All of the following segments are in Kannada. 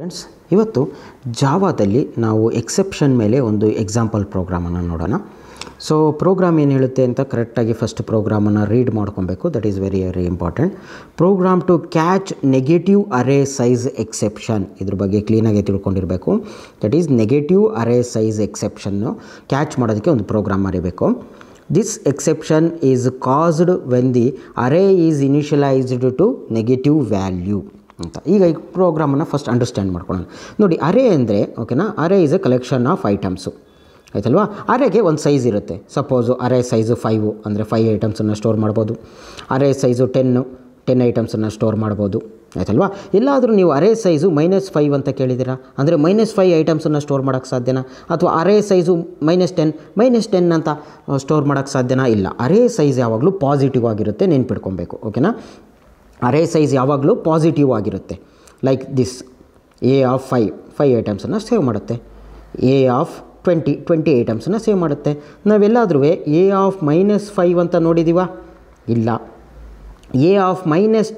ಫ್ರೆಂಡ್ಸ್ ಇವತ್ತು ಜಾವಾದಲ್ಲಿ ನಾವು ಎಕ್ಸೆಪ್ಷನ್ ಮೇಲೆ ಒಂದು ಎಕ್ಸಾಂಪಲ್ ಪ್ರೋಗ್ರಾಮನ್ನು ನೋಡೋಣ ಸೊ ಪ್ರೋಗ್ರಾಮ್ ಏನು ಹೇಳುತ್ತೆ ಅಂತ ಕರೆಕ್ಟಾಗಿ ಫಸ್ಟ್ ಪ್ರೋಗ್ರಾಮನ್ನು ರೀಡ್ ಮಾಡ್ಕೊಬೇಕು that is very very important program to catch negative array size exception ಇದ್ರ ಬಗ್ಗೆ ಕ್ಲೀನಾಗಿ ತಿಳ್ಕೊಂಡಿರಬೇಕು that is negative array size ಎಕ್ಸೆಪ್ಷನ್ನು ಕ್ಯಾಚ್ ಮಾಡೋದಕ್ಕೆ ಒಂದು ಪ್ರೋಗ್ರಾಮ್ ಮರಿಬೇಕು this exception is caused when the array is initialised to negative value ಅಂತ ಈಗ ಈ ಪ್ರೋಗ್ರಾಮನ್ನು ಫಸ್ಟ್ ಅಂಡರ್ಸ್ಟ್ಯಾಂಡ್ ಮಾಡ್ಕೊಳ್ಳೋಣ ನೋಡಿ ಅರೆ ಅಂದರೆ ಓಕೆನಾ array is a collection of items ಆಯ್ತಲ್ವಾ ಅರೆಗೆ ಒಂದು ಸೈಜ್ ಇರುತ್ತೆ ಸಪೋಸು ಅರೆ ಸೈಜು ಫೈವು ಅಂದರೆ ಫೈವ್ ಐಟಮ್ಸನ್ನು ಸ್ಟೋರ್ ಮಾಡ್ಬೋದು ಅರೆ ಸೈಜು ಟೆನ್ನು ಟೆನ್ ಐಟಮ್ಸನ್ನು ಸ್ಟೋರ್ ಮಾಡ್ಬೋದು ಆಯ್ತಲ್ವಾ ಎಲ್ಲಾದರೂ ನೀವು ಅರೆ ಸೈಜು ಮೈನಸ್ ಫೈವ್ ಅಂತ ಕೇಳಿದ್ದೀರಾ ಅಂದರೆ ಮೈನಸ್ ಫೈವ್ ಐಟಮ್ಸನ್ನು ಸ್ಟೋರ್ ಮಾಡೋಕ್ಕೆ ಸಾಧ್ಯನಾ ಅಥವಾ array size minus ten minus ten ಅಂತ ಸ್ಟೋರ್ ಮಾಡೋಕ್ಕೆ ಸಾಧ್ಯನಾ ಇಲ್ಲ ಅರೆ ಸೈಜ್ ಯಾವಾಗಲೂ ಪಾಸಿಟಿವ್ ಆಗಿರುತ್ತೆ ನೆನ್ಪಿಡ್ಕೊಬೇಕು ಓಕೆನಾ ಅರೇ ಸೈಜ್ ಯಾವಾಗಲೂ ಪಾಸಿಟಿವ್ ಆಗಿರುತ್ತೆ like this a of five five ಐಟಮ್ಸನ್ನು ಸೇವ್ ಮಾಡುತ್ತೆ ಎ ಆಫ್ ಟ್ವೆಂಟಿ ಟ್ವೆಂಟಿ ಐಟಮ್ಸನ್ನು ಸೇವ್ ಮಾಡುತ್ತೆ ನಾವೆಲ್ಲಾದರೂ ಎ ಆಫ್ ಮೈನಸ್ ಫೈವ್ ಅಂತ ನೋಡಿದ್ದೀವ ಇಲ್ಲ ಎ ಆಫ್ ಮೈನಸ್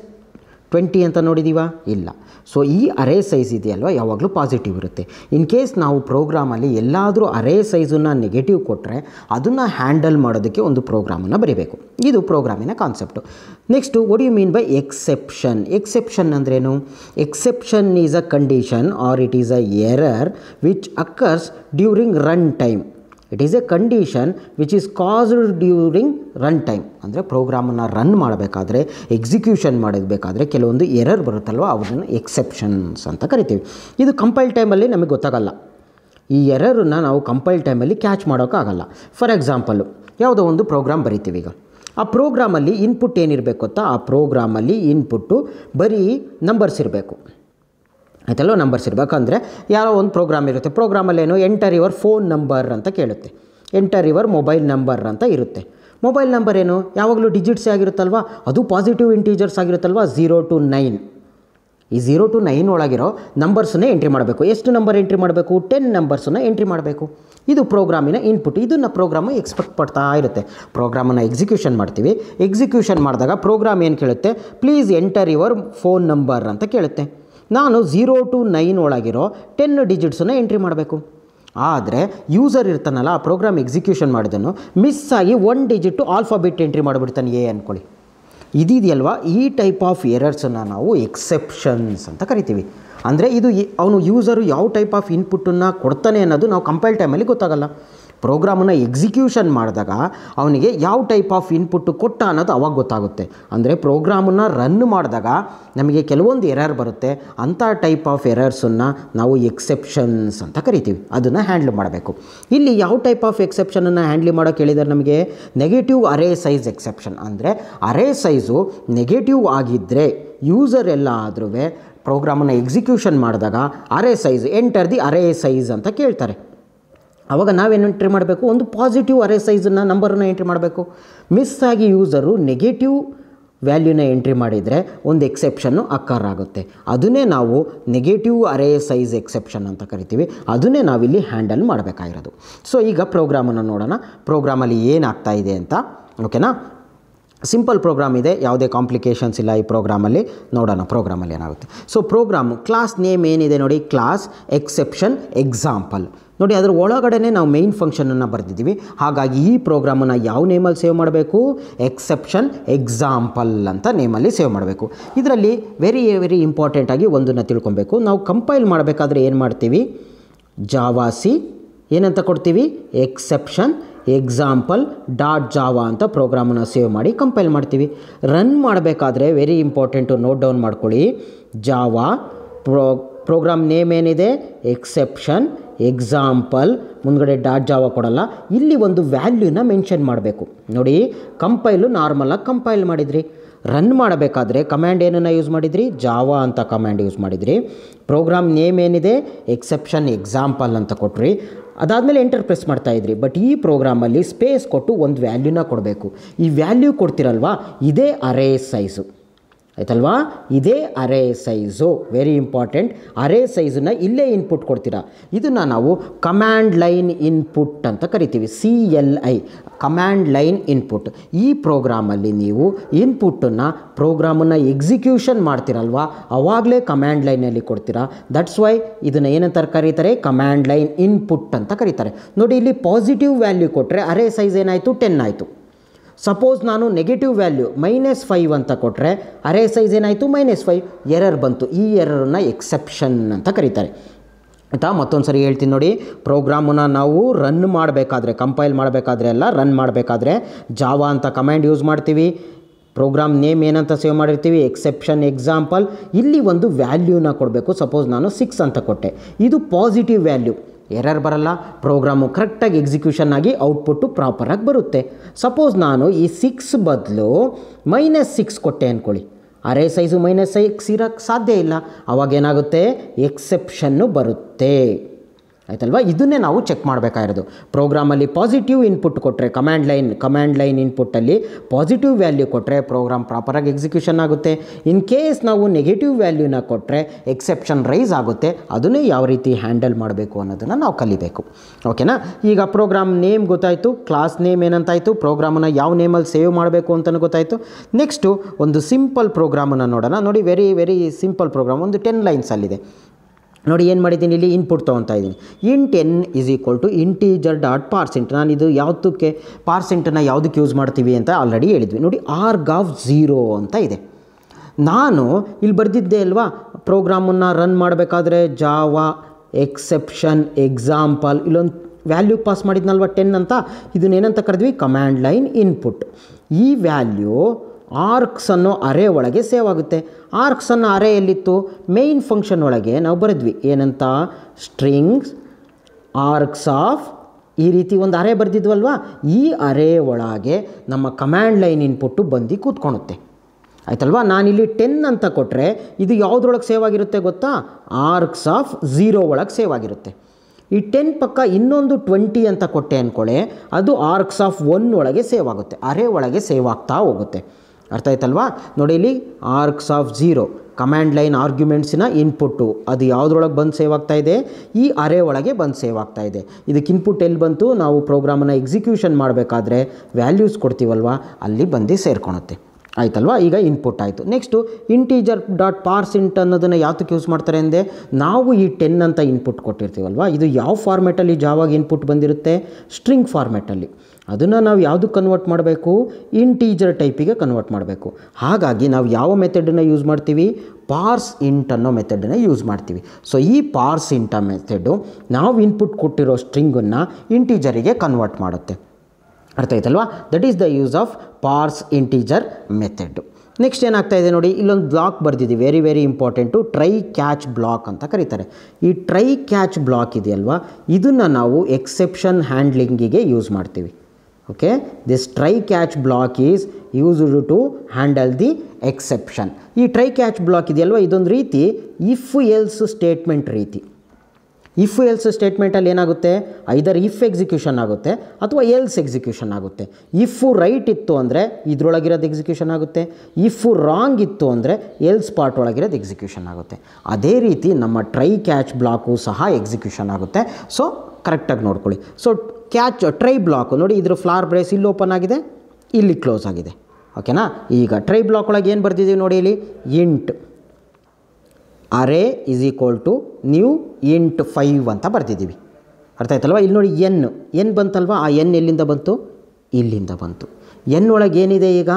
ಟ್ವೆಂಟಿ ಅಂತ ನೋಡಿದ್ದೀವ ಇಲ್ಲ ಸೊ ಈ ಅರೆ ಸೈಜ್ ಇದೆಯಲ್ವ ಯಾವಾಗಲೂ ಪಾಸಿಟಿವ್ ಇರುತ್ತೆ ಇನ್ ಕೇಸ್ ನಾವು ಪ್ರೋಗ್ರಾಮಲ್ಲಿ ಎಲ್ಲಾದರೂ ಅರೆ ಸೈಜನ್ನು ನೆಗೆಟಿವ್ ಕೊಟ್ಟರೆ ಅದನ್ನು ಹ್ಯಾಂಡಲ್ ಮಾಡೋದಕ್ಕೆ ಒಂದು ಪ್ರೋಗ್ರಾಮನ್ನು ಬರೀಬೇಕು ಇದು ಪ್ರೋಗ್ರಾಮಿನ concept next what you mean by exception exception ಅಂದ್ರೇನು exception is a condition or it is a error which occurs during run time it is a condition which is caused during run time ಅಂದರೆ ಪ್ರೋಗ್ರಾಮನ್ನು ರನ್ ಮಾಡಬೇಕಾದ್ರೆ ಎಕ್ಸಿಕ್ಯೂಷನ್ ಮಾಡಬೇಕಾದ್ರೆ ಕೆಲವೊಂದು ಎರರ್ ಬರುತ್ತಲ್ವ ಅದನ್ನು ಎಕ್ಸೆಪ್ಷನ್ಸ್ ಅಂತ ಕರಿತೀವಿ ಇದು ಕಂಪೈಲ್ ಟೈಮಲ್ಲಿ ನಮಗೆ ಗೊತ್ತಾಗಲ್ಲ ಈ ಎರರನ್ನು ನಾವು ಕಂಪೈಲ್ ಟೈಮಲ್ಲಿ ಕ್ಯಾಚ್ ಮಾಡೋಕ್ಕಾಗಲ್ಲ ಫಾರ್ ಎಕ್ಸಾಂಪಲು ಯಾವುದೋ ಒಂದು ಪ್ರೋಗ್ರಾಮ್ ಬರಿತೀವಿ ಈಗ ಆ ಪ್ರೋಗ್ರಾಮಲ್ಲಿ ಇನ್ಪುಟ್ ಏನಿರಬೇಕು ಗೊತ್ತಾ ಆ ಪ್ರೋಗ್ರಾಮಲ್ಲಿ ಇನ್ಪುಟ್ಟು ಬರೀ ನಂಬರ್ಸ್ ಇರಬೇಕು ಆಯ್ತಲ್ಲೋ ನಂಬರ್ಸ್ ಇರಬೇಕಂದ್ರೆ ಯಾರೋ ಒಂದು ಪ್ರೋಗ್ರಾಮ್ ಇರುತ್ತೆ ಪ್ರೋಗ್ರಾಮಲ್ಲೇನು ಎಂಟರ್ ಯುವರ್ ಫೋನ್ ನಂಬರ್ ಅಂತ ಕೇಳುತ್ತೆ ಎಂಟರ್ ಯುವರ್ ಮೊಬೈಲ್ ನಂಬರ್ ಅಂತ ಇರುತ್ತೆ ಮೊಬೈಲ್ ನಂಬರ್ ಏನು ಯಾವಾಗಲೂ ಡಿಜಿಟ್ಸೇ ಆಗಿರುತ್ತಲ್ವ ಅದು ಪಾಸಿಟಿವ್ ಇಂಟೀಜರ್ಸ್ ಆಗಿರುತ್ತಲ್ವ ಝೀರೋ ಟು ನೈನ್ ಈ ಝೀರೋ ಟು ನೈನ್ ಒಳಗಿರೋ ನಂಬರ್ಸನ್ನೇ ಎಂಟ್ರಿ ಮಾಡಬೇಕು ಎಷ್ಟು ನಂಬರ್ ಎಂಟ್ರಿ ಮಾಡಬೇಕು ಟೆನ್ ನಂಬರ್ಸನ್ನು ಎಂಟ್ರಿ ಮಾಡಬೇಕು ಇದು ಪ್ರೋಗ್ರಾಮಿನ ಇನ್ಪುಟ್ ಇದನ್ನು ಪ್ರೋಗ್ರಾಮ್ ಎಕ್ಸ್ಪೆಕ್ಟ್ ಪಡ್ತಾ ಇರುತ್ತೆ ಪ್ರೋಗ್ರಾಮನ್ನು ಎಕ್ಸಿಕ್ಯೂಷನ್ ಮಾಡ್ತೀವಿ ಎಕ್ಸಿಕ್ಯೂಷನ್ ಮಾಡಿದಾಗ ಪ್ರೋಗ್ರಾಮ್ ಏನು ಕೇಳುತ್ತೆ please enter your phone number ಅಂತ ಕೇಳುತ್ತೆ ನಾನು ಝೀರೋ ಟು ನೈನ್ ಒಳಗಿರೋ ಟೆನ್ ಡಿಜಿಟ್ಸನ್ನು ಎಂಟ್ರಿ ಮಾಡಬೇಕು ಆದರೆ ಯೂಸರ್ ಇರ್ತಾನಲ್ಲ ಆ ಪ್ರೋಗ್ರಾಮ್ ಎಕ್ಸಿಕ್ಯೂಷನ್ ಮಾಡಿದನು ಮಿಸ್ ಆಗಿ ಒನ್ ಡಿಜಿಟು ಆಲ್ಫಾಬೆಟ್ ಎಂಟ್ರಿ ಮಾಡಿಬಿಡ್ತಾನೆ ಎ ಅಂದ್ಕೊಳ್ಳಿ ಇದಿದೆಯಲ್ವಾ ಈ ಟೈಪ್ ಆಫ್ ಎರರ್ಸನ್ನು ನಾವು ಎಕ್ಸೆಪ್ಷನ್ಸ್ ಅಂತ ಕರಿತೀವಿ ಅಂದರೆ ಇದು ಅವನು ಯೂಸರು ಯಾವ ಟೈಪ್ ಆಫ್ ಇನ್ಪುಟ್ಟನ್ನು ಕೊಡ್ತಾನೆ ಅನ್ನೋದು ನಾವು ಕಂಪೈಲ್ ಟೈಮಲ್ಲಿ ಗೊತ್ತಾಗಲ್ಲ ಪ್ರೋಗ್ರಾಮನ್ನು ಎಕ್ಸಿಕ್ಯೂಷನ್ ಮಾಡಿದಾಗ ಅವನಿಗೆ ಯಾವ ಟೈಪ್ ಆಫ್ ಇನ್ಪುಟ್ಟು ಕೊಟ್ಟ ಅನ್ನೋದು ಅವಾಗ ಗೊತ್ತಾಗುತ್ತೆ ಅಂದರೆ ಪ್ರೋಗ್ರಾಮನ್ನು ರನ್ ಮಾಡಿದಾಗ ನಮಗೆ ಕೆಲವೊಂದು ಎರರ್ ಬರುತ್ತೆ ಅಂಥ ಟೈಪ್ ಆಫ್ ಎರರ್ಸನ್ನು ನಾವು ಎಕ್ಸೆಪ್ಷನ್ಸ್ ಅಂತ ಕರಿತೀವಿ ಅದನ್ನು ಹ್ಯಾಂಡ್ಲ್ ಮಾಡಬೇಕು ಇಲ್ಲಿ ಯಾವ ಟೈಪ್ ಆಫ್ ಎಕ್ಸೆಪ್ಷನನ್ನು ಹ್ಯಾಂಡ್ಲ್ ಮಾಡೋ ಕೇಳಿದರೆ ನಮಗೆ ನೆಗೆಟಿವ್ ಅರೇ ಸೈಜ್ ಎಕ್ಸೆಪ್ಷನ್ ಅಂದರೆ ಅರೇ ಸೈಜು ನೆಗೆಟಿವ್ ಆಗಿದ್ದರೆ ಯೂಸರ್ ಎಲ್ಲ ಆದ್ರೂ ಪ್ರೋಗ್ರಾಮನ್ನು ಎಕ್ಸಿಕ್ಯೂಷನ್ ಮಾಡಿದಾಗ array size enter the array size ಅಂತ ಕೇಳ್ತಾರೆ ಆವಾಗ ನಾವೇನು ಎಂಟ್ರಿ ಮಾಡಬೇಕು ಒಂದು ಪಾಸಿಟಿವ್ ಅರೆ ಸೈಜನ್ನು ನಂಬರನ್ನು ಎಂಟ್ರಿ ಮಾಡಬೇಕು ಮಿಸ್ ಆಗಿ ಯೂಸರು ನೆಗೆಟಿವ್ ವ್ಯಾಲ್ಯೂನ ಎಂಟ್ರಿ ಮಾಡಿದರೆ ಒಂದು ಎಕ್ಸೆಪ್ಷನ್ನು ಅಕ್ಕಾರ ಆಗುತ್ತೆ ಅದನ್ನೇ ನಾವು ನೆಗೆಟಿವ್ ಅರೆ ಸೈಜ್ ಎಕ್ಸೆಪ್ಷನ್ ಅಂತ ಕರಿತೀವಿ ಅದನ್ನೇ ನಾವಿಲ್ಲಿ ಹ್ಯಾಂಡಲ್ ಮಾಡಬೇಕಾಗಿರೋದು ಸೊ ಈಗ ಪ್ರೋಗ್ರಾಮನ್ನು ನೋಡೋಣ ಪ್ರೋಗ್ರಾಮಲ್ಲಿ ಏನಾಗ್ತಾ ಇದೆ ಅಂತ ಓಕೆನಾ ಸಿಂಪಲ್ ಪ್ರೋಗ್ರಾಮ್ ಇದೆ ಯಾವುದೇ ಕಾಂಪ್ಲಿಕೇಶನ್ಸ್ ಇಲ್ಲ ಈ ಪ್ರೋಗ್ರಾಮಲ್ಲಿ ನೋಡೋಣ ಪ್ರೋಗ್ರಾಮಲ್ಲಿ ಏನಾಗುತ್ತೆ ಸೊ ಪ್ರೋಗ್ರಾಮು ಕ್ಲಾಸ್ ನೇಮ್ ಏನಿದೆ ನೋಡಿ ಕ್ಲಾಸ್ ಎಕ್ಸೆಪ್ಷನ್ ಎಕ್ಸಾಂಪಲ್ ನೋಡಿ ಅದರ ಒಳಗಡೆ ನಾವು ಮೇಯ್ನ್ ಫಂಕ್ಷನನ್ನು ಬರೆದಿದ್ದೀವಿ ಹಾಗಾಗಿ ಈ ಪ್ರೋಗ್ರಾಮನ್ನು ಯಾವ ನೇಮಲ್ಲಿ ಸೇವ್ ಮಾಡಬೇಕು ಎಕ್ಸೆಪ್ಷನ್ ಎಕ್ಸಾಂಪಲ್ ಅಂತ ನೇಮಲ್ಲಿ ಸೇವ್ ಮಾಡಬೇಕು ಇದರಲ್ಲಿ ವೆರಿ ವೆರಿ ಇಂಪಾರ್ಟೆಂಟಾಗಿ ಒಂದನ್ನು ತಿಳ್ಕೊಬೇಕು ನಾವು ಕಂಪೈಲ್ ಮಾಡಬೇಕಾದ್ರೆ ಏನು ಮಾಡ್ತೀವಿ ಜಾವಾಸಿ ಏನಂತ ಕೊಡ್ತೀವಿ ಎಕ್ಸೆಪ್ಷನ್ ಎಕ್ಸಾಂಪಲ್ ಡಾಟ್ ಜಾವಾ ಅಂತ ಪ್ರೋಗ್ರಾಮನ್ನು ಸೇವ್ ಮಾಡಿ ಕಂಪೈಲ್ ಮಾಡ್ತೀವಿ ರನ್ ಮಾಡಬೇಕಾದ್ರೆ ವೆರಿ ಇಂಪಾರ್ಟೆಂಟು ನೋಟ್ ಡೌನ್ ಮಾಡ್ಕೊಳ್ಳಿ ಜಾವಾ ಪ್ರೋ ಪ್ರೋಗ್ರಾಮ್ ನೇಮ್ ಏನಿದೆ ಎಕ್ಸೆಪ್ಷನ್ ಎಕ್ಸಾಂಪಲ್ ಮುಂದ್ಗಡೆ ಡಾಟ್ ಜಾವ ಕೊಡಲ್ಲ ಇಲ್ಲಿ ಒಂದು ವ್ಯಾಲ್ಯೂನ ಮೆನ್ಷನ್ ಮಾಡಬೇಕು ನೋಡಿ ಕಂಪೈಲು ನಾರ್ಮಲಾಗಿ ಕಂಪೈಲ್ ಮಾಡಿದ್ರಿ ರನ್ ಮಾಡಬೇಕಾದ್ರೆ ಕಮ್ಯಾಂಡ್ ಏನನ್ನು ಯೂಸ್ ಮಾಡಿದ್ರಿ ಜಾವಾ ಅಂತ ಕಮ್ಯಾಂಡ್ ಯೂಸ್ ಮಾಡಿದ್ರಿ ಪ್ರೋಗ್ರಾಮ್ ನೇಮ್ ಏನಿದೆ ಎಕ್ಸೆಪ್ಷನ್ ಎಕ್ಸಾಂಪಲ್ ಅಂತ ಕೊಟ್ಟ್ರಿ ಅದಾದಮೇಲೆ ಎಂಟರ್ ಪ್ರೆಸ್ ಮಾಡ್ತಾಯಿದ್ರಿ ಬಟ್ ಈ ಪ್ರೋಗ್ರಾಮಲ್ಲಿ ಸ್ಪೇಸ್ ಕೊಟ್ಟು ಒಂದು ವ್ಯಾಲ್ಯೂನ ಕೊಡಬೇಕು ಈ ವ್ಯಾಲ್ಯೂ ಕೊಡ್ತಿರಲ್ವಾ ಇದೇ ಅರೇ ಸೈಜು ಆಯ್ತಲ್ವಾ ಇದೇ ಅರೆ ಸೈಜು ವೆರಿ ಇಂಪಾರ್ಟೆಂಟ್ ಅರೆ ಸೈಜನ್ನು ಇಲ್ಲೇ ಇನ್ಪುಟ್ ಕೊಡ್ತೀರಾ ಇದನ್ನು ನಾವು ಕಮ್ಯಾಂಡ್ ಲೈನ್ ಇನ್ಪುಟ್ ಅಂತ ಕರಿತೀವಿ C L I command line input ಈ ಪ್ರೋಗ್ರಾಮಲ್ಲಿ ನೀವು ಇನ್ಪುಟ್ಟನ್ನು ಪ್ರೋಗ್ರಾಮನ್ನು ಎಕ್ಸಿಕ್ಯೂಷನ್ ಮಾಡ್ತೀರಲ್ವ ಅವಾಗಲೇ ಕಮ್ಯಾಂಡ್ ಲೈನಲ್ಲಿ ಕೊಡ್ತೀರಾ ದಟ್ಸ್ ವೈ ಇದನ್ನು ಏನಂತ ಕರೀತಾರೆ ಕಮ್ಯಾಂಡ್ ಲೈನ್ ಇನ್ಪುಟ್ ಅಂತ ಕರೀತಾರೆ ನೋಡಿ ಇಲ್ಲಿ ಪಾಸಿಟಿವ್ ವ್ಯಾಲ್ಯೂ ಕೊಟ್ಟರೆ ಅರೆ ಸೈಜ್ ಏನಾಯಿತು ಟೆನ್ ಆಯಿತು ಸಪೋಸ್ ನಾನು ನೆಗೆಟಿವ್ ವ್ಯಾಲ್ಯೂ ಮೈನಸ್ ಫೈವ್ ಅಂತ ಕೊಟ್ಟರೆ ಅರೆ ಸೈಜ್ ಏನಾಯಿತು ಮೈನಸ್ ಫೈವ್ ಎರರ್ ಬಂತು ಈ ಎರರನ್ನು ಎಕ್ಸೆಪ್ಷನ್ ಅಂತ ಕರೀತಾರೆ ಆಯಿತಾ ಮತ್ತೊಂದು ಸರಿ ಹೇಳ್ತೀನಿ ನೋಡಿ ಪ್ರೋಗ್ರಾಮನ್ನು ನಾವು ರನ್ ಮಾಡಬೇಕಾದ್ರೆ ಕಂಪೈಲ್ ಮಾಡಬೇಕಾದ್ರೆ ಎಲ್ಲ ರನ್ ಮಾಡಬೇಕಾದ್ರೆ ಜಾವಾ ಅಂತ ಕಮ್ಯಾಂಡ್ ಯೂಸ್ ಮಾಡ್ತೀವಿ ಪ್ರೋಗ್ರಾಮ್ ನೇಮ್ ಏನಂತ ಸೇವ್ ಮಾಡಿರ್ತೀವಿ ಎಕ್ಸೆಪ್ಷನ್ ಎಕ್ಸಾಂಪಲ್ ಇಲ್ಲಿ ಒಂದು ವ್ಯಾಲ್ಯೂನ ಕೊಡಬೇಕು ಸಪೋಸ್ ನಾನು ಸಿಕ್ಸ್ ಅಂತ ಕೊಟ್ಟೆ ಇದು ಪಾಸಿಟಿವ್ ವ್ಯಾಲ್ಯೂ ಎರರ್ ಬರಲ್ಲ ಪ್ರೋಗ್ರಾಮು ಕರೆಕ್ಟಾಗಿ ಎಕ್ಸಿಕ್ಯೂಷನ್ ಆಗಿ ಔಟ್ಪುಟ್ಟು ಪ್ರಾಪರಾಗಿ ಬರುತ್ತೆ ಸಪೋಸ್ ನಾನು ಈ ಸಿಕ್ಸ್ ಬದಲು ಮೈನಸ್ ಸಿಕ್ಸ್ ಕೊಟ್ಟೆ ಅಂದ್ಕೊಳ್ಳಿ ಅರೆ ಸೈಜು ಮೈನಸ್ ಸಿಕ್ಸ್ ಇರೋಕ್ಕೆ ಸಾಧ್ಯ ಇಲ್ಲ ಅವಾಗೇನಾಗುತ್ತೆ ಎಕ್ಸೆಪ್ಷನ್ನು ಬರುತ್ತೆ ಆಯ್ತಲ್ವಾ ಇದನ್ನೇ ನಾವು ಚೆಕ್ ಮಾಡಬೇಕಾಗಿರೋದು ಪ್ರೋಗ್ರಾಮಲ್ಲಿ ಪಾಸಿಟಿವ್ ಇನ್ಪುಟ್ ಕೊಟ್ಟರೆ ಕಮ್ಯಾಂಡ್ ಲೈನ್ ಕಮ್ಯಾಂಡ್ ಲೈನ್ ಇನ್ಪುಟ್ಟಲ್ಲಿ ಪಾಸಿಟಿವ್ ವ್ಯಾಲ್ಯೂ ಕೊಟ್ಟರೆ ಪ್ರೋಗ್ರಾಮ್ ಪ್ರಾಪರಾಗಿ ಎಕ್ಸಿಕ್ಯೂಷನ್ ಆಗುತ್ತೆ ಇನ್ ಕೇಸ್ ನಾವು ನೆಗೆಟಿವ್ ವ್ಯಾಲ್ಯೂನ ಕೊಟ್ಟರೆ ಎಕ್ಸೆಪ್ಷನ್ ರೈಸ್ ಆಗುತ್ತೆ ಅದನ್ನೇ ಯಾವ ರೀತಿ ಹ್ಯಾಂಡಲ್ ಮಾಡಬೇಕು ಅನ್ನೋದನ್ನು ನಾವು ಕಲಿಬೇಕು ಓಕೆನಾ ಈಗ ಪ್ರೋಗ್ರಾಮ್ ನೇಮ್ ಗೊತ್ತಾಯಿತು ಕ್ಲಾಸ್ ನೇಮ್ ಏನಂತಾಯಿತು ಪ್ರೋಗ್ರಾಮನ್ನು ಯಾವ ನೇಮಲ್ಲಿ ಸೇವ್ ಮಾಡಬೇಕು ಅಂತಲೂ ಗೊತ್ತಾಯಿತು ನೆಕ್ಸ್ಟು ಒಂದು ಸಿಂಪಲ್ ಪ್ರೋಗ್ರಾಮನ್ನು ನೋಡೋಣ ನೋಡಿ ವೆರಿ ವೆರಿ ಸಿಂಪಲ್ ಪ್ರೋಗ್ರಾಮ್ ಒಂದು ಟೆನ್ ಲೈನ್ಸಲ್ಲಿದೆ ನೋಡಿ ಏನು ಮಾಡಿದ್ದೀನಿ ಇಲ್ಲಿ ಇನ್ಪುಟ್ ತೊಗೊತಾ ಇದ್ದೀನಿ int n is equal to integer dot parseInt ನಾನು ಇದು ಯಾವುದಕ್ಕೆ ಪಾರ್ಸೆಂಟನ್ನು ಯಾವುದಕ್ಕೆ ಯೂಸ್ ಮಾಡ್ತೀವಿ ಅಂತ ಆಲ್ರೆಡಿ ಹೇಳಿದ್ವಿ ನೋಡಿ ಗಾಫ್ ಝೀರೋ ಅಂತ ಇದೆ ನಾನು ಇಲ್ಲಿ ಬರೆದಿದ್ದೆ ಅಲ್ವಾ ಪ್ರೋಗ್ರಾಮನ್ನು ರನ್ ಮಾಡಬೇಕಾದ್ರೆ ಜಾವಾ ಎಕ್ಸೆಪ್ಷನ್ ಎಕ್ಸಾಂಪಲ್ ಇಲ್ಲೊಂದು ವ್ಯಾಲ್ಯೂ ಪಾಸ್ ಮಾಡಿದ್ನಲ್ವ ಟೆನ್ ಅಂತ ಇದನ್ನೇನಂತ ಕರೆದ್ವಿ ಕಮ್ಯಾಂಡ್ ಲೈನ್ ಇನ್ಪುಟ್ ಈ ವ್ಯಾಲ್ಯೂ ಆರ್ಕ್ಸ್ ಅರೆ ಒಳಗೆ ಸೇವ್ ಆಗುತ್ತೆ ಆರ್ಕ್ಸನ್ನು ಅರೆಯಲ್ಲಿತ್ತು ಅರೆ ಎಲ್ಲಿತ್ತು ಮೇಯ್ನ್ ಫಂಕ್ಷನ್ ಒಳಗೆ ನಾವು ಬರೆದ್ವಿ ಏನಂತ ಸ್ಟ್ರಿಂಗ್ಸ್ ಆರ್ಕ್ಸ್ ಆಫ್ ಈ ರೀತಿ ಒಂದು ಅರೆ ಬರೆದಿದ್ವಲ್ವಾ ಈ ಅರೆ ಒಳಗೆ ನಮ್ಮ ಕಮ್ಯಾಂಡ್ ಲೈನ್ ಇನ್ಪುಟ್ಟು ಬಂದು ಕೂತ್ಕೊಳುತ್ತೆ ಆಯ್ತಲ್ವಾ ನಾನಿಲ್ಲಿ ಟೆನ್ ಅಂತ ಕೊಟ್ಟರೆ ಇದು ಯಾವುದ್ರೊಳಗೆ ಸೇವ್ ಆಗಿರುತ್ತೆ ಗೊತ್ತಾ ಆರ್ಕ್ಸ್ ಆಫ್ ಝೀರೋ ಒಳಗೆ ಸೇವ್ ಆಗಿರುತ್ತೆ ಈ ಟೆನ್ ಪಕ್ಕ ಇನ್ನೊಂದು ಟ್ವೆಂಟಿ ಅಂತ ಕೊಟ್ಟೆ ಅಂದ್ಕೊಳ್ಳೆ ಅದು ಆರ್ಕ್ಸ್ ಆಫ್ ಒನ್ ಒಳಗೆ ಸೇವ್ ಆಗುತ್ತೆ ಅರೆ ಒಳಗೆ ಸೇವ್ ಆಗ್ತಾ ಹೋಗುತ್ತೆ ಅರ್ಥ ಆಯ್ತಲ್ವಾ ನೋಡಿ ಇಲ್ಲಿ args of zero command line ಆರ್ಗ್ಯುಮೆಂಟ್ಸಿನ ಇನ್ಪುಟ್ಟು ಅದು ಯಾವುದ್ರೊಳಗೆ ಬಂದು ಸೇವ್ ಆಗ್ತಾ ಇದೆ ಈ ಅರೆ ಒಳಗೆ ಬಂದು ಸೇವ್ ಆಗ್ತಾ ಇದೆ ಇದಕ್ಕೆ ಇನ್ಪುಟ್ ಎಲ್ಲಿ ಬಂತು ನಾವು ಪ್ರೋಗ್ರಾಮನ್ನು ಎಕ್ಸಿಕ್ಯೂಷನ್ ಮಾಡಬೇಕಾದ್ರೆ ವ್ಯಾಲ್ಯೂಸ್ ಕೊಡ್ತೀವಲ್ವ ಅಲ್ಲಿ ಬಂದು ಸೇರ್ಕೊಳುತ್ತೆ ಆಯ್ತಲ್ವಾ ಈಗ ಇನ್ಪುಟ್ ಆಯಿತು next integer dot parse int ಅನ್ನೋದನ್ನು ಯಾತಕ್ಕೆ ಯೂಸ್ ಮಾಡ್ತಾರೆ ಅಂದರೆ ನಾವು ಈ ಟೆನ್ ಅಂತ ಇನ್ಪುಟ್ ಕೊಟ್ಟಿರ್ತೀವಲ್ವಾ ಇದು ಯಾವ ಫಾರ್ಮೆಟಲ್ಲಿ ಜಾವಾಗ ಇನ್ಪುಟ್ ಬಂದಿರುತ್ತೆ ಸ್ಟ್ರಿಂಗ್ ಫಾರ್ಮೆಟಲ್ಲಿ ಅದನ್ನು ನಾವು ಯಾವುದಕ್ಕೆ ಕನ್ವರ್ಟ್ ಮಾಡಬೇಕು ಇಂಟೀಜರ್ ಟೈಪಿಗೆ ಕನ್ವರ್ಟ್ ಮಾಡಬೇಕು ಹಾಗಾಗಿ ನಾವು ಯಾವ ಮೆಥಡನ್ನು ಯೂಸ್ ಮಾಡ್ತೀವಿ ಪಾರ್ಸ್ ಇಂಟ್ ಅನ್ನೋ ಮೆಥಡನ್ನು ಯೂಸ್ ಮಾಡ್ತೀವಿ ಸೊ ಈ ಪಾರ್ಸ್ ಇಂಟ ಮೆಥಡು ನಾವು ಇನ್ಪುಟ್ ಕೊಟ್ಟಿರೋ ಸ್ಟ್ರಿಂಗನ್ನು ಇಂಟೀಜರಿಗೆ ಕನ್ವರ್ಟ್ ಮಾಡುತ್ತೆ ಅರ್ಥ ಆಯ್ತಲ್ವಾ that is the use of parse integer method next ಏನಾಗ್ತಾ ಇದೆ ನೋಡಿ ಇಲ್ಲೊಂದು ಬ್ಲಾಕ್ ಬರೆದಿದ್ದೀವಿ very very important try catch block ಅಂತ ಕರೀತಾರೆ ಈ ಟ್ರೈ ಕ್ಯಾಚ್ ಬ್ಲಾಕ್ ಇದೆಯಲ್ವಾ ಇದನ್ನು ನಾವು ಎಕ್ಸೆಪ್ಷನ್ ಹ್ಯಾಂಡ್ಲಿಂಗಿಗೆ ಯೂಸ್ ಮಾಡ್ತೀವಿ okay this try catch block is used to handle the exception ಈ ಟ್ರೈ ಕ್ಯಾಚ್ ಬ್ಲಾಕ್ ಇದೆಯಲ್ವ ಇದೊಂದು ರೀತಿ ಇಫ್ ಎಲ್ಸ್ ಸ್ಟೇಟ್ಮೆಂಟ್ ರೀತಿ ಇಫ್ ಎಲ್ಸ್ ಸ್ಟೇಟ್ಮೆಂಟಲ್ಲಿ ಏನಾಗುತ್ತೆ ಐದರ್ ಇಫ್ ಎಕ್ಸಿಕ್ಯೂಷನ್ ಆಗುತ್ತೆ ಅಥವಾ ಎಲ್ಸ್ ಎಕ್ಸಿಕ್ಯೂಷನ್ ಆಗುತ್ತೆ ಇಫು ರೈಟ್ ಇತ್ತು ಅಂದರೆ ಇದರೊಳಗಿರೋದು ಎಕ್ಸಿಕ್ಯೂಷನ್ ಆಗುತ್ತೆ ಇಫು ರಾಂಗ್ ಇತ್ತು ಅಂದರೆ ಎಲ್ಸ್ ಪಾರ್ಟ್ ಒಳಗಿರೋದು ಎಕ್ಸಿಕ್ಯೂಷನ್ ಆಗುತ್ತೆ ಅದೇ ರೀತಿ ನಮ್ಮ ಟ್ರೈ ಕ್ಯಾಚ್ ಬ್ಲಾಕು ಸಹ ಎಕ್ಸಿಕ್ಯೂಷನ್ ಆಗುತ್ತೆ ಸೊ ಕರೆಕ್ಟಾಗಿ ನೋಡ್ಕೊಳ್ಳಿ ಸೊ ಕ್ಯಾಚ್ ಟ್ರೈ ಬ್ಲಾಕ್ ನೋಡಿ ಇದ್ರ ಫ್ಲಾರ್ ಬ್ರೇಸ್ ಇಲ್ಲಿ ಓಪನ್ ಆಗಿದೆ ಇಲ್ಲಿ ಕ್ಲೋಸ್ ಆಗಿದೆ ಓಕೆನಾ ಈಗ ಟ್ರೈ ಬ್ಲಾಕ್ ಒಳಗೆ ಏನು ಬರ್ತಿದ್ದೀವಿ ನೋಡಿ ಇಲ್ಲಿ int array is equal to new int five ಅಂತ ಬರ್ತಿದ್ದೀವಿ ಅರ್ಥ ಆಯ್ತಲ್ವ ಇಲ್ಲಿ ನೋಡಿ ಎನ್ ಎನ್ ಬಂತಲ್ವ ಆ ಎನ್ ಎಲ್ಲಿಂದ ಬಂತು ಇಲ್ಲಿಂದ ಬಂತು ಎನ್ ಒಳಗೆ ಏನಿದೆ ಈಗ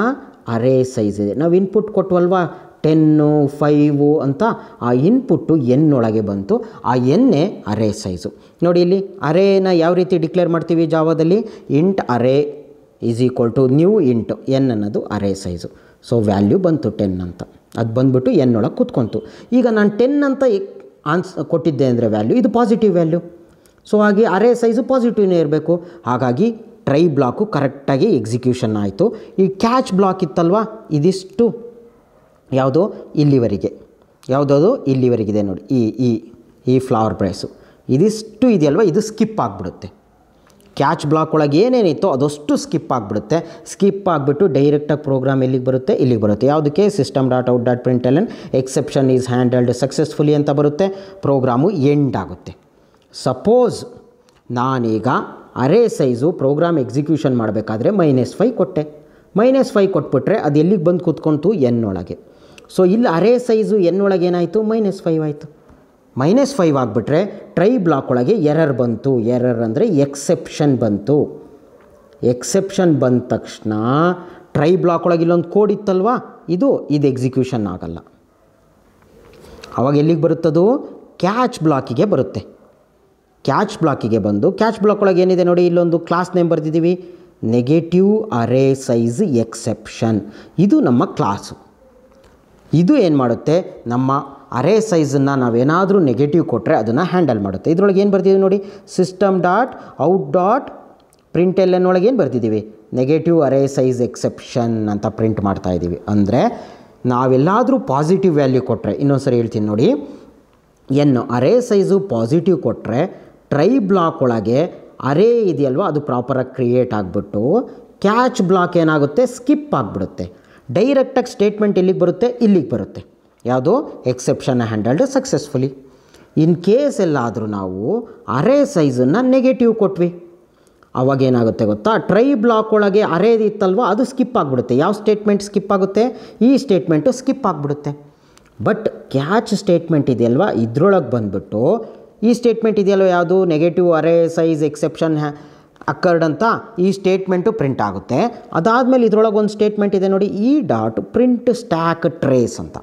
ಅರೆ ಸೈಜ್ ಇದೆ ನಾವು ಇನ್ಪುಟ್ ಅಲ್ವಾ ಟೆನ್ನು ಫೈವು ಅಂತ ಆ ಇನ್ಪುಟ್ಟು ಎನ್ನೊಳಗೆ ಬಂತು ಆ ಎನ್ನೇ ಅರೆ ಸೈಜು ನೋಡಿ ಇಲ್ಲಿ ಅರೇನ ಯಾವ ರೀತಿ ಡಿಕ್ಲೇರ್ ಮಾಡ್ತೀವಿ ಜಾವದಲ್ಲಿ int array is equal to new int n ಅನ್ನೋದು ಅರೆ ಸೈಜು ಸೊ ವ್ಯಾಲ್ಯೂ ಬಂತು ಟೆನ್ ಅಂತ ಅದು ಬಂದುಬಿಟ್ಟು ಎನ್ನೊಳಗೆ ಕೂತ್ಕೊಂತು ಈಗ ನಾನು ಟೆನ್ ಅಂತ ಆನ್ಸ್ ಕೊಟ್ಟಿದ್ದೆ ಅಂದರೆ ವ್ಯಾಲ್ಯೂ ಇದು ಪಾಸಿಟಿವ್ ವ್ಯಾಲ್ಯೂ ಸೊ ಹಾಗೆ ಅರೆ ಸೈಜು ಪಾಸಿಟಿವ್ನೇ ಇರಬೇಕು ಹಾಗಾಗಿ ಟ್ರೈ ಬ್ಲಾಕು ಕರೆಕ್ಟಾಗಿ ಎಕ್ಸಿಕ್ಯೂಷನ್ ಆಯಿತು ಈ ಕ್ಯಾಚ್ ಬ್ಲಾಕ್ ಇತ್ತಲ್ವ ಇದಿಷ್ಟು ಯಾವುದು ಇಲ್ಲಿವರೆಗೆ ಯಾವುದದು ಇಲ್ಲಿವರೆಗಿದೆ ನೋಡಿ ಈ ಈ ಈ ಫ್ಲವರ್ ಪ್ರೈಸು ಇದಿಷ್ಟು ಇದೆಯಲ್ವ ಇದು ಸ್ಕಿಪ್ ಆಗಿಬಿಡುತ್ತೆ ಕ್ಯಾಚ್ ಬ್ಲಾಕ್ ಒಳಗೆ ಏನೇನಿತ್ತು ಅದಷ್ಟು ಸ್ಕಿಪ್ ಆಗಿಬಿಡುತ್ತೆ ಸ್ಕಿಪ್ ಆಗಿಬಿಟ್ಟು ಡೈರೆಕ್ಟಾಗಿ ಪ್ರೋಗ್ರಾಮ್ ಎಲ್ಲಿಗೆ ಬರುತ್ತೆ ಇಲ್ಲಿಗೆ ಬರುತ್ತೆ ಯಾವುದಕ್ಕೆ system dot out dot print exception is handled successfully ಅಂತ ಬರುತ್ತೆ ಪ್ರೋಗ್ರಾಮು ಎಂಡ್ ಆಗುತ್ತೆ ಸಪೋಸ್ ನಾನೀಗ ಅರೆ ಸೈಜು ಪ್ರೋಗ್ರಾಮ್ ಎಕ್ಸಿಕ್ಯೂಷನ್ ಮಾಡಬೇಕಾದ್ರೆ ಮೈನಸ್ ಫೈ ಕೊಟ್ಟೆ ಮೈನಸ್ ಫೈ ಕೊಟ್ಬಿಟ್ರೆ ಅದು ಎಲ್ಲಿಗೆ ಬಂದು ಕೂತ್ಕೊಂತು ಎನ್ ಒಳಗೆ ಸೊ ಇಲ್ಲಿ ಅರೇ ಸೈಜು ಒಳಗೆ ಏನಾಯಿತು ಮೈನಸ್ ಫೈವ್ ಆಯಿತು ಮೈನಸ್ ಫೈವ್ ಆಗಿಬಿಟ್ರೆ ಟ್ರೈ ಬ್ಲಾಕ್ ಒಳಗೆ ಎರರ್ ಬಂತು ಎರರ್ ಅಂದರೆ ಎಕ್ಸೆಪ್ಷನ್ ಬಂತು ಎಕ್ಸೆಪ್ಷನ್ ಬಂದ ತಕ್ಷಣ ಟ್ರೈ ಬ್ಲಾಕ್ ಒಳಗೆ ಇಲ್ಲೊಂದು ಕೋಡ್ ಇತ್ತಲ್ವಾ ಇದು ಇದು ಎಕ್ಸಿಕ್ಯೂಷನ್ ಆಗಲ್ಲ ಅವಾಗ ಎಲ್ಲಿಗೆ ಬರುತ್ತದು ಕ್ಯಾಚ್ ಬ್ಲಾಕಿಗೆ ಬರುತ್ತೆ ಕ್ಯಾಚ್ ಬ್ಲಾಕಿಗೆ ಬಂದು ಕ್ಯಾಚ್ ಬ್ಲಾಕ್ ಒಳಗೆ ಏನಿದೆ ನೋಡಿ ಇಲ್ಲೊಂದು ಕ್ಲಾಸ್ ನೇಮ್ ಬರೆದಿದ್ದೀವಿ ನೆಗೆಟಿವ್ ಅರೆ ಸೈಜ್ ಎಕ್ಸೆಪ್ಷನ್ ಇದು ನಮ್ಮ ಕ್ಲಾಸು ಇದು ಏನು ಮಾಡುತ್ತೆ ನಮ್ಮ ಅರೆ ಸೈಜನ್ನು ನಾವೇನಾದರೂ ನೆಗೆಟಿವ್ ಕೊಟ್ಟರೆ ಅದನ್ನು ಹ್ಯಾಂಡಲ್ ಮಾಡುತ್ತೆ ಇದರೊಳಗೆ ಏನು ಬರ್ತಿದ್ದೀವಿ ನೋಡಿ system dot out dot print ಒಳಗೆ ಏನು ಬರ್ತಿದ್ದೀವಿ ನೆಗೆಟಿವ್ ಅರೆ ಸೈಜ್ ಎಕ್ಸೆಪ್ಷನ್ ಅಂತ ಪ್ರಿಂಟ್ ಮಾಡ್ತಾ ಇದ್ದೀವಿ ಅಂದರೆ ನಾವೆಲ್ಲಾದರೂ ಪಾಸಿಟಿವ್ ವ್ಯಾಲ್ಯೂ ಕೊಟ್ಟರೆ ಇನ್ನೊಂದು ಸರಿ ಹೇಳ್ತೀನಿ ನೋಡಿ ಎನ್ನು ಅರೆ ಸೈಜು ಪಾಸಿಟಿವ್ ಕೊಟ್ಟರೆ ಟ್ರೈ ಬ್ಲಾಕ್ ಒಳಗೆ ಅರೆ ಇದೆಯಲ್ವ ಅದು ಪ್ರಾಪರಾಗಿ ಕ್ರಿಯೇಟ್ ಆಗಿಬಿಟ್ಟು ಕ್ಯಾಚ್ ಬ್ಲಾಕ್ ಏನಾಗುತ್ತೆ ಸ್ಕಿಪ್ ಆಗಿಬಿಡುತ್ತೆ ಡೈರೆಕ್ಟಾಗಿ ಸ್ಟೇಟ್ಮೆಂಟ್ ಇಲ್ಲಿಗೆ ಬರುತ್ತೆ ಇಲ್ಲಿಗೆ ಬರುತ್ತೆ ಯಾವುದು exception handled successfully in case ಎಲ್ಲಾದರೂ ನಾವು ಅರೆ ಸೈಜನ್ನು ನೆಗೆಟಿವ್ ಕೊಟ್ವಿ ಅವಾಗ ಏನಾಗುತ್ತೆ ಗೊತ್ತಾ ಟ್ರೈ ಬ್ಲಾಕ್ ಒಳಗೆ ಅರೆ ಇತ್ತಲ್ವ ಅದು ಸ್ಕಿಪ್ ಆಗಿಬಿಡುತ್ತೆ ಯಾವ ಸ್ಟೇಟ್ಮೆಂಟ್ ಸ್ಕಿಪ್ ಆಗುತ್ತೆ ಈ ಸ್ಟೇಟ್ಮೆಂಟು ಸ್ಕಿಪ್ ಆಗಿಬಿಡುತ್ತೆ ಬಟ್ ಕ್ಯಾಚ್ ಸ್ಟೇಟ್ಮೆಂಟ್ ಇದೆಯಲ್ವ ಇದರೊಳಗೆ ಬಂದುಬಿಟ್ಟು ಈ ಸ್ಟೇಟ್ಮೆಂಟ್ ಇದೆಯಲ್ವ ಯಾವುದು negative array size exception ಹ್ಯಾ occurred ಅಂತ ಈ ಸ್ಟೇಟ್ಮೆಂಟು ಪ್ರಿಂಟ್ ಆಗುತ್ತೆ ಅದಾದಮೇಲೆ ಇದರೊಳಗೆ ಒಂದು ಸ್ಟೇಟ್ಮೆಂಟ್ ಇದೆ ನೋಡಿ ಈ ಡಾಟ್ ಪ್ರಿಂಟ್ ಸ್ಟ್ಯಾಕ್ ಟ್ರೇಸ್ ಅಂತ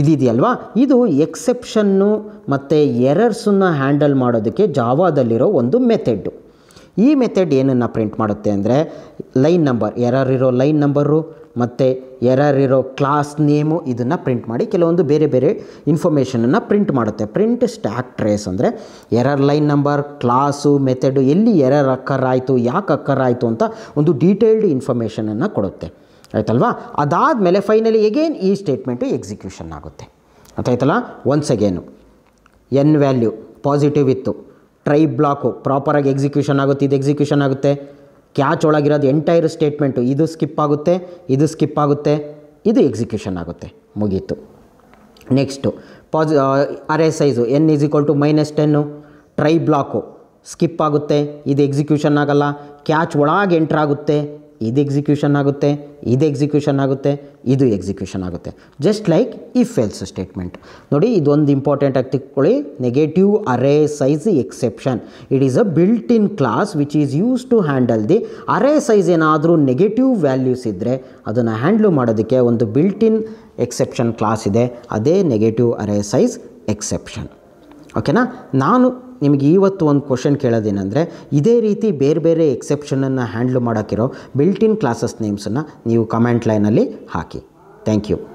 ಇದಿದೆಯಲ್ವಾ ಇದು ಎಕ್ಸೆಪ್ಷನ್ನು ಮತ್ತು ಎರರ್ಸನ್ನು ಹ್ಯಾಂಡಲ್ ಮಾಡೋದಕ್ಕೆ ಜಾವಾದಲ್ಲಿರೋ ಒಂದು ಮೆಥೆಡ್ಡು ಈ ಮೆಥಡ್ ಏನನ್ನು ಪ್ರಿಂಟ್ ಮಾಡುತ್ತೆ ಅಂದರೆ ಲೈನ್ ನಂಬರ್ ಯಾರಿರೋ ಲೈನ್ ನಂಬರು ಮತ್ತು ಯಾರಿರೋ ಕ್ಲಾಸ್ ನೇಮು ಇದನ್ನು ಪ್ರಿಂಟ್ ಮಾಡಿ ಕೆಲವೊಂದು ಬೇರೆ ಬೇರೆ ಇನ್ಫಾರ್ಮೇಷನನ್ನು ಪ್ರಿಂಟ್ ಮಾಡುತ್ತೆ ಪ್ರಿಂಟ್ ಸ್ಟ್ಯಾಕ್ ಟ್ರೇಸ್ ಅಂದರೆ error line number class method ಎಲ್ಲಿ ಎರರ್ ಅಕ್ಕರ್ ಆಯಿತು ಯಾಕೆ ಅಕ್ಕರ್ ಆಯಿತು ಅಂತ ಒಂದು ಡೀಟೇಲ್ಡ್ ಇನ್ಫಾರ್ಮೇಷನನ್ನು ಕೊಡುತ್ತೆ ಆಯ್ತಲ್ವಾ ಅದಾದ ಮೇಲೆ ಫೈನಲಿ ಎಗೇನ್ ಈ ಸ್ಟೇಟ್ಮೆಂಟು ಎಕ್ಸಿಕ್ಯೂಷನ್ ಆಗುತ್ತೆ ಆಯ್ತಲ್ಲ once again n value positive ಇತ್ತು ಟ್ರೈ ಬ್ಲಾಕು ಪ್ರಾಪರಾಗಿ ಎಕ್ಸಿಕ್ಯೂಷನ್ ಆಗುತ್ತೆ ಇದು ಎಕ್ಸಿಕ್ಯೂಷನ್ ಆಗುತ್ತೆ ಕ್ಯಾಚ್ ಒಳಗಿರೋದು ಎಂಟೈರ್ ಸ್ಟೇಟ್ಮೆಂಟು ಇದು ಸ್ಕಿಪ್ ಆಗುತ್ತೆ ಇದು ಸ್ಕಿಪ್ ಆಗುತ್ತೆ ಇದು ಎಕ್ಸಿಕ್ಯೂಷನ್ ಆಗುತ್ತೆ ಮುಗೀತು ನೆಕ್ಸ್ಟು ಪಾಸಿ array size n is equal to minus ten try block skip ಆಗುತ್ತೆ ಇದು ಎಕ್ಸಿಕ್ಯೂಷನ್ ಆಗಲ್ಲ ಕ್ಯಾಚ್ ಒಳಗೆ ಎಂಟ್ರ್ ಆಗುತ್ತೆ ಇದು ಎಕ್ಸಿಕ್ಯೂಷನ್ ಆಗುತ್ತೆ ಇದು ಎಕ್ಸಿಕ್ಯೂಷನ್ ಆಗುತ್ತೆ ಇದು ಎಕ್ಸಿಕ್ಯೂಷನ್ ಆಗುತ್ತೆ just like if else statement ನೋಡಿ ಇದೊಂದು ಇಂಪಾರ್ಟೆಂಟ್ ಆಗಿ ತಿಳ್ಕೊಳ್ಳಿ negative array size exception it is a built in class which is use to handle the array size ಏನಾದರೂ ನೆಗೆಟಿವ್ ವ್ಯಾಲ್ಯೂಸ್ ಇದ್ದರೆ ಅದನ್ನು ಹ್ಯಾಂಡ್ಲ್ ಮಾಡೋದಕ್ಕೆ ಒಂದು ಬಿಲ್ಟ್ ಇನ್ ಎಕ್ಸೆಪ್ಷನ್ ಕ್ಲಾಸ್ ಇದೆ ಅದೇ ನೆಗೆಟಿವ್ ಅರೆ ಸೈಜ್ ಎಕ್ಸೆಪ್ಷನ್ ಓಕೆನಾ ನಾನು ನಿಮಗೆ ಇವತ್ತು ಒಂದು ಕ್ವಶನ್ ಕೇಳೋದೇನೆಂದರೆ ಇದೇ ರೀತಿ ಬೇರೆ ಬೇರೆ ಎಕ್ಸೆಪ್ಷನನ್ನು ಹ್ಯಾಂಡ್ಲ್ ಮಾಡೋಕ್ಕಿರೋ ಬಿಲ್ಟ್ ಇನ್ ಕ್ಲಾಸಸ್ ನೇಮ್ಸನ್ನು ನೀವು ಕಮೆಂಟ್ ಲೈನಲ್ಲಿ ಹಾಕಿ ಥ್ಯಾಂಕ್ ಯು